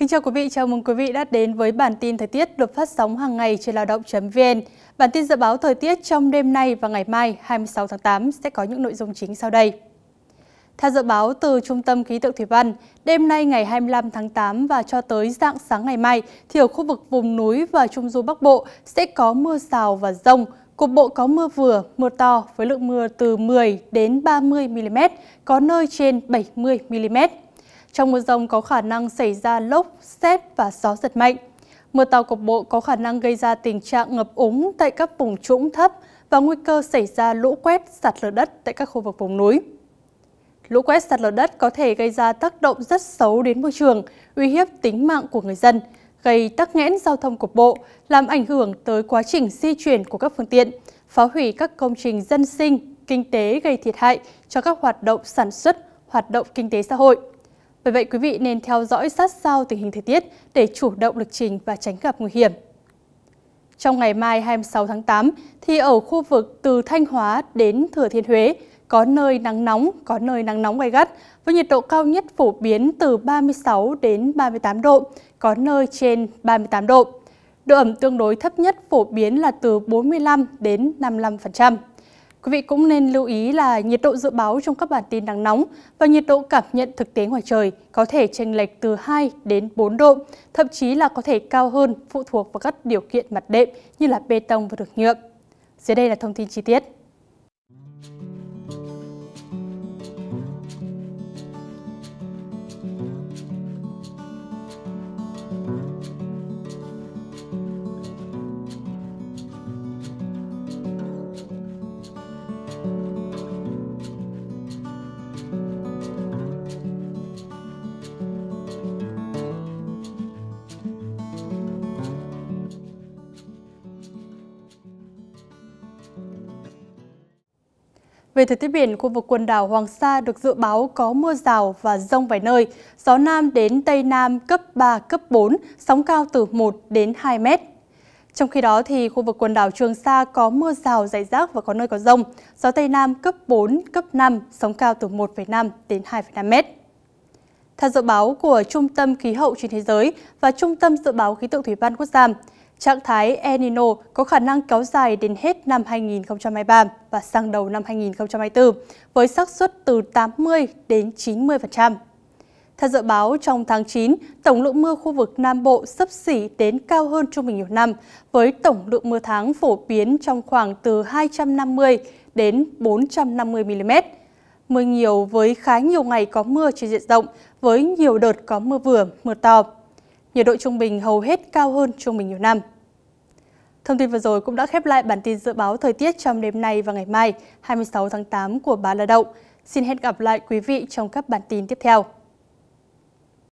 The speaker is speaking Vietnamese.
Kính chào quý vị, chào mừng quý vị đã đến với bản tin thời tiết được phát sóng hàng ngày trên lao động.vn. Bản tin dự báo thời tiết trong đêm nay và ngày mai 26 tháng 8 sẽ có những nội dung chính sau đây. Theo dự báo từ Trung tâm Khí tượng Thủy văn, đêm nay ngày 25 tháng 8 và cho tới dạng sáng ngày mai thì ở khu vực vùng núi và Trung Du Bắc Bộ sẽ có mưa rào và rông, Cục bộ có mưa vừa, mưa to với lượng mưa từ 10 đến 30 mm, có nơi trên 70 mm. Trong mưa rông có khả năng xảy ra lốc, xét và gió giật mạnh. Mưa to cục bộ có khả năng gây ra tình trạng ngập úng tại các vùng trũng thấp và nguy cơ xảy ra lũ quét, sạt lở đất tại các khu vực vùng núi. Lũ quét sạt lở đất có thể gây ra tác động rất xấu đến môi trường, uy hiếp tính mạng của người dân, gây tắc nghẽn giao thông cục bộ, làm ảnh hưởng tới quá trình di chuyển của các phương tiện, phá hủy các công trình dân sinh, kinh tế gây thiệt hại cho các hoạt động sản xuất, hoạt động kinh tế xã hội vì vậy quý vị nên theo dõi sát sao tình hình thời tiết để chủ động lịch trình và tránh gặp nguy hiểm. Trong ngày mai 26 tháng 8 thì ở khu vực từ Thanh Hóa đến Thừa Thiên Huế có nơi nắng nóng, có nơi nắng nóng gai gắt với nhiệt độ cao nhất phổ biến từ 36 đến 38 độ, có nơi trên 38 độ. Độ ẩm tương đối thấp nhất phổ biến là từ 45 đến 55%. Quý vị cũng nên lưu ý là nhiệt độ dự báo trong các bản tin nắng nóng và nhiệt độ cảm nhận thực tế ngoài trời có thể chênh lệch từ 2 đến 4 độ, thậm chí là có thể cao hơn phụ thuộc vào các điều kiện mặt đệm như là bê tông và được nhựa. Dưới đây là thông tin chi tiết. Về thời tiết biển, khu vực quần đảo Hoàng Sa được dự báo có mưa rào và rông vài nơi. Gió Nam đến Tây Nam cấp 3, cấp 4, sóng cao từ 1 đến 2 mét. Trong khi đó, thì khu vực quần đảo Trường Sa có mưa rào rải rác và có nơi có rông. Gió Tây Nam cấp 4, cấp 5, sóng cao từ 1,5 đến 2,5 mét. Theo dự báo của Trung tâm Khí hậu trên thế giới và Trung tâm Dự báo Khí tượng Thủy văn Quốc gia, trạng thái El Nino có khả năng kéo dài đến hết năm 2023 và sang đầu năm 2024 với xác suất từ 80 đến 90%. Theo dự báo, trong tháng 9, tổng lượng mưa khu vực Nam Bộ sấp xỉ đến cao hơn trung bình nhiều năm, với tổng lượng mưa tháng phổ biến trong khoảng từ 250 đến 450 mm. Mưa nhiều với khá nhiều ngày có mưa trên diện rộng, với nhiều đợt có mưa vừa, mưa to nhiệt độ trung bình hầu hết cao hơn trung bình nhiều năm. Thông tin vừa rồi cũng đã khép lại bản tin dự báo thời tiết trong đêm nay và ngày mai 26 tháng 8 của Báo Lao Động. Xin hẹn gặp lại quý vị trong các bản tin tiếp theo.